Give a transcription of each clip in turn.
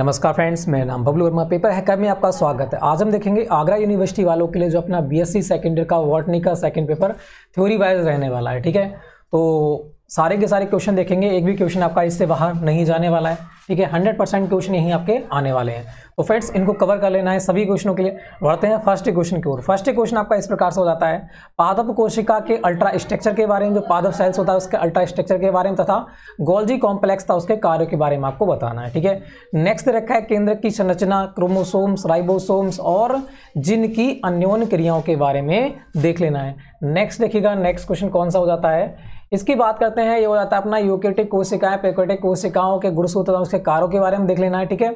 नमस्कार फ्रेंड्स मेरा नाम बबलू वर्मा पेपर हैकर में आपका स्वागत है आज हम देखेंगे आगरा यूनिवर्सिटी वालों के लिए जो अपना बीएससी सेकेंड ईयर का वॉटनी का सेकेंड पेपर थ्योरी वाइज रहने वाला है ठीक है तो सारे के सारे क्वेश्चन देखेंगे एक भी क्वेश्चन आपका इससे बाहर नहीं जाने वाला है ठीक है हंड्रेड परसेंट क्वेश्चन यहीं आपके आने वाले हैं तो फ्रेंड्स इनको कवर कर लेना है सभी क्वेश्चनों के लिए बढ़ते हैं फर्स्ट क्वेश्चन की ओर फर्स्ट क्वेश्चन आपका इस प्रकार से हो जाता है पादप कोशिका के अल्ट्रा स्ट्रक्चर के बारे में जो पादप सेल्स होता है उसके अल्ट्रा स्ट्रक्चर के बारे में तथा गोल्जी कॉम्प्लेक्स था उसके कार्यों के बारे में आपको बताना है ठीक है नेक्स्ट रखा है केंद्र की संरचना क्रोमोसोम्स राइबोसोम्स और जिनकी अन्योन क्रियाओं के बारे में देख लेना है नेक्स्ट देखिएगा नेक्स्ट क्वेश्चन कौन सा हो जाता है इसकी बात करते हैं ये हो जाता है अपना यूकेटिक कोशिकाएं पेकोटिक कोशिकाओं के गुणसूत्र तथा उसके कारों के बारे में देख लेना है ठीक है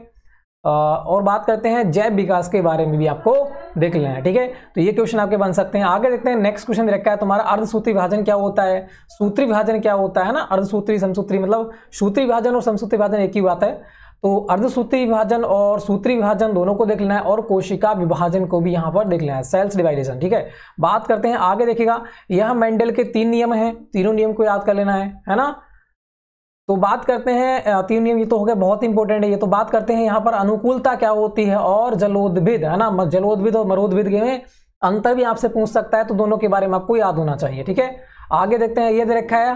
और बात करते हैं जैव विकास के बारे में भी आपको देख लेना है ठीक है तो ये क्वेश्चन आपके बन सकते हैं आगे देखते हैं नेक्स्ट क्वेश्चन रखा है तुम्हारा अर्धसूत्री विभाजन क्या होता है सूत्री विभाजन क्या होता है ना अर्धसूत्री समसूत्री मतलब सूत्री विभाजन और समसूत्री विभाजन एक ही बात है तो अर्धसूत्री विभाजन और सूत्री विभाजन दोनों को देख लेना है और कोशिका विभाजन को भी यहाँ पर देख लेना है सेल्स डिवाइडेशन ठीक है बात करते हैं आगे देखिएगा यह मेंडल के तीन नियम हैं तीनों नियम को याद कर लेना है है ना तो बात करते हैं तीन नियम ये तो हो गया बहुत इंपॉर्टेंट है ये तो बात करते हैं यहाँ पर अनुकूलता क्या होती है और जलोद्भिद है ना जलोद्भिद और मरोद्भिद के में अंतर भी आपसे पूछ सकता है तो दोनों के बारे में आपको याद होना चाहिए ठीक है आगे देखते हैं ये दे रखा है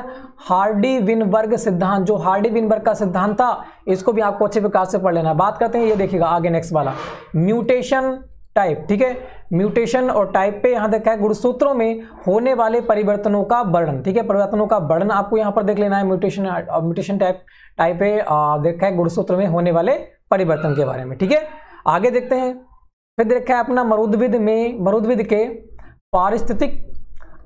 हार्डी विनबर्ग सिद्धांत जो हार्डी विनबर्ग का सिद्धांत था इसको भी आपको अच्छे प्रकार से पढ़ लेना है बात करते हैं ये देखिएगा आगे नेक्स्ट वाला म्यूटेशन टाइप ठीक है म्यूटेशन और टाइप पे यहाँ देखा है गुणसूत्रों में होने वाले परिवर्तनों का वर्णन ठीक है परिवर्तनों का वर्णन आपको यहाँ पर देख लेना है म्यूटेशन म्यूटेशन टाइप टाइप पे देखा है गुणसूत्र में होने वाले परिवर्तन के बारे में ठीक है आगे देखते हैं फिर देखा है अपना मरुद्विद में मरुद्विद के पारिस्थितिक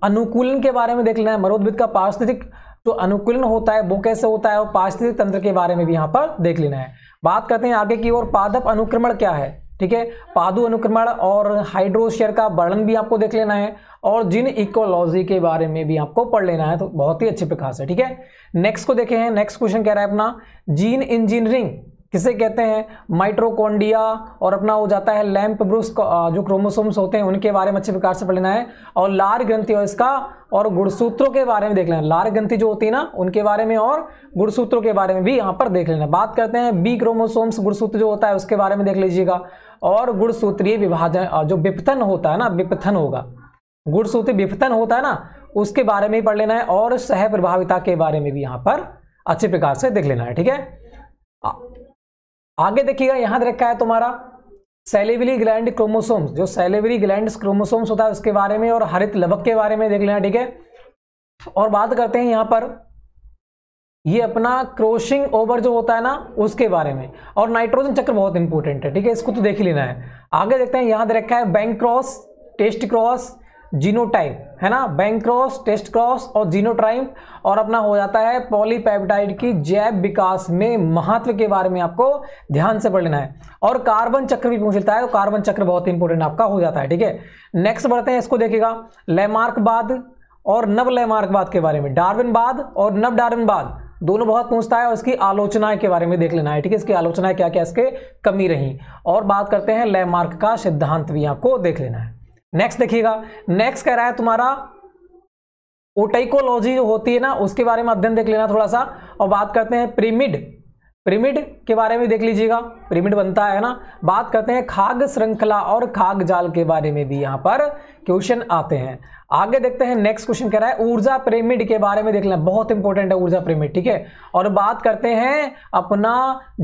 अनुकूलन के बारे में देख लेना है मरोदबिद का पारिस्थितिक जो अनुकूलन होता है वो कैसे होता है और पारिस्थितिक तंत्र के बारे में भी यहाँ पर देख लेना है बात करते हैं आगे की ओर पादप अनुक्रमण क्या है ठीक है पादु अनुक्रमण और हाइड्रोशेयर का वर्णन भी आपको देख लेना है और जिन इकोलॉजी के बारे में भी आपको पढ़ लेना है तो बहुत ही अच्छे प्रकार से ठीक है नेक्स्ट को देखे हैं नेक्स्ट क्वेश्चन कह रहा है अपना जीन इंजीनियरिंग किसे कहते हैं माइट्रोकोंडिया और अपना हो जाता है लैम्प ब्रूस जो क्रोमोसोम्स होते हैं उनके बारे में अच्छे प्रकार से पढ़ लेना है और लार ग्रंथि और इसका और गुणसूत्रों के बारे में देख लेना लार ग्रंथि जो होती है ना उनके बारे में और गुणसूत्रों के बारे में भी यहाँ पर देख लेना बात करते हैं बी क्रोमोसोम्स गुणसूत्र जो होता है उसके बारे में देख लीजिएगा और गुणसूत्रीय विभाजन जो विपथन होता है ना विपथन होगा गुणसूत्र विपथन होता है ना उसके बारे में ही पढ़ लेना है और सह प्रभाविता के बारे में भी यहाँ पर अच्छे प्रकार से देख लेना है ठीक है आगे देखिएगा यहां रखा है तुम्हारा सेलेवरी ग्लैंड क्रोमोसोम्स जो सेलेवरी ग्लैंड क्रोमोसोम्स होता है उसके बारे में और हरित लवक के बारे में देख लेना ठीक है और बात करते हैं यहां पर ये अपना क्रोशिंग ओवर जो होता है ना उसके बारे में और नाइट्रोजन चक्र बहुत इंपॉर्टेंट है ठीक है इसको तो देख ही लेना है आगे देखते हैं यहां दे रखा है back cross test cross genotype है ना बैंक्रॉस टेस्ट क्रॉस और जीनोट्राइप और अपना हो जाता है पॉलीपेप्टाइड की जैव विकास में महत्व के बारे में आपको ध्यान से पढ़ लेना है और कार्बन चक्र भी पूछ लेता है तो कार्बन चक्र बहुत इंपॉर्टेंट आपका हो जाता है ठीक है नेक्स्ट बढ़ते हैं इसको देखिएगा बाद और नव बाद के बारे में बाद और नव बाद दोनों बहुत पूछता है और इसकी आलोचनाएं के बारे में देख लेना है ठीक है इसकी आलोचनाएं क्या क्या इसके कमी रही और बात करते हैं लेमार्क का सिद्धांत भी आपको देख लेना है नेक्स्ट देखिएगा नेक्स्ट कह रहा है तुम्हारा ओटाइकोलॉजी जो होती है ना उसके बारे में अध्ययन देख लेना थोड़ा सा और बात करते हैं प्रीमिड प्रीमिड के बारे में देख लीजिएगा प्रीमिड बनता है ना बात करते हैं खाग श्रृंखला और खाग जाल के बारे में भी यहां पर क्वेश्चन आते हैं आगे देखते हैं नेक्स्ट क्वेश्चन कह रहा है ऊर्जा प्रेमिड के बारे में देख लेना बहुत इंपॉर्टेंट है ऊर्जा प्रेमिड ठीक है और बात करते हैं अपना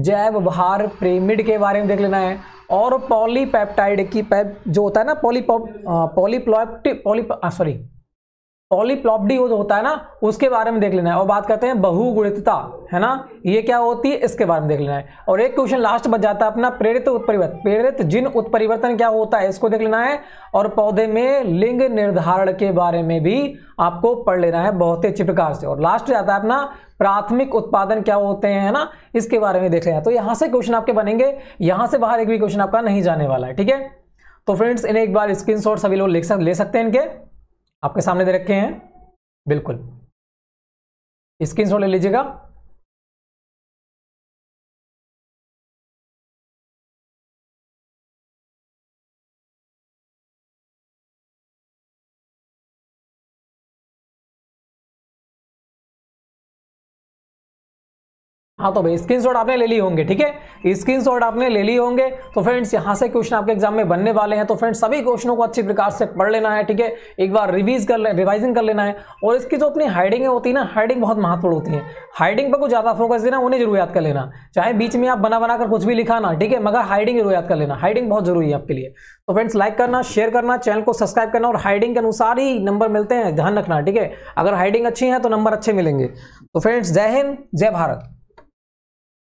जैव भार प्रेमिड के बारे में देख लेना है और पॉलीपेप्टाइड की पैप जो होता है ना पॉलीपॉप पॉलीप्लॉप्टिक पॉली सॉरी पॉलीप्लॉपडी जो होता है ना उसके बारे में देख लेना है और बात करते हैं बहुगुणितता है ना ये क्या होती है इसके बारे में देख लेना है और एक क्वेश्चन लास्ट बच जाता है अपना प्रेरित उत्परिवर्तन प्रेरित जिन उत्परिवर्तन क्या होता है इसको देख लेना है और पौधे में लिंग निर्धारण के बारे में भी आपको पढ़ लेना है बहुत ही अच्छी प्रकार से और लास्ट जाता है अपना प्राथमिक उत्पादन क्या होते हैं है ना इसके बारे में देख लेना तो यहाँ से क्वेश्चन आपके बनेंगे यहाँ से बाहर एक भी क्वेश्चन आपका नहीं जाने वाला है ठीक है तो फ्रेंड्स इन्हें एक बार स्क्रीन सभी लोग ले सकते हैं इनके आपके सामने दे रखे हैं बिल्कुल स्क्रीन ले लीजिएगा हाँ तो भाई स्क्रीनशॉट आपने ले ली होंगे ठीक है स्क्रीनशॉट आपने ले ली होंगे तो फ्रेंड्स यहाँ से क्वेश्चन आपके एग्जाम में बनने वाले हैं तो फ्रेंड्स सभी क्वेश्चनों को अच्छी प्रकार से पढ़ लेना है ठीक है एक बार रिवीज कर ले रिवाइजिंग कर लेना है और इसकी जो अपनी हाइडिंग होती है ना हाइडिंग बहुत महत्वपूर्ण होती है हाइडिंग पर कुछ ज़्यादा फोकस देना उन्हें जरूर याद कर लेना चाहे बीच में आप बना बनाकर कुछ भी लिखाना ठीक है मगर हाइडिंग जरूर याद कर लेना हाइडिंग बहुत जरूरी है आपके लिए तो फ्रेंड्स लाइक करना शेयर करना चैनल को सब्सक्राइब करना और हाइडिंग के अनुसार ही नंबर मिलते हैं ध्यान रखना ठीक है अगर हाइडिंग अच्छी है तो नंबर अच्छे मिलेंगे तो फ्रेंड्स जय हिंद जय भारत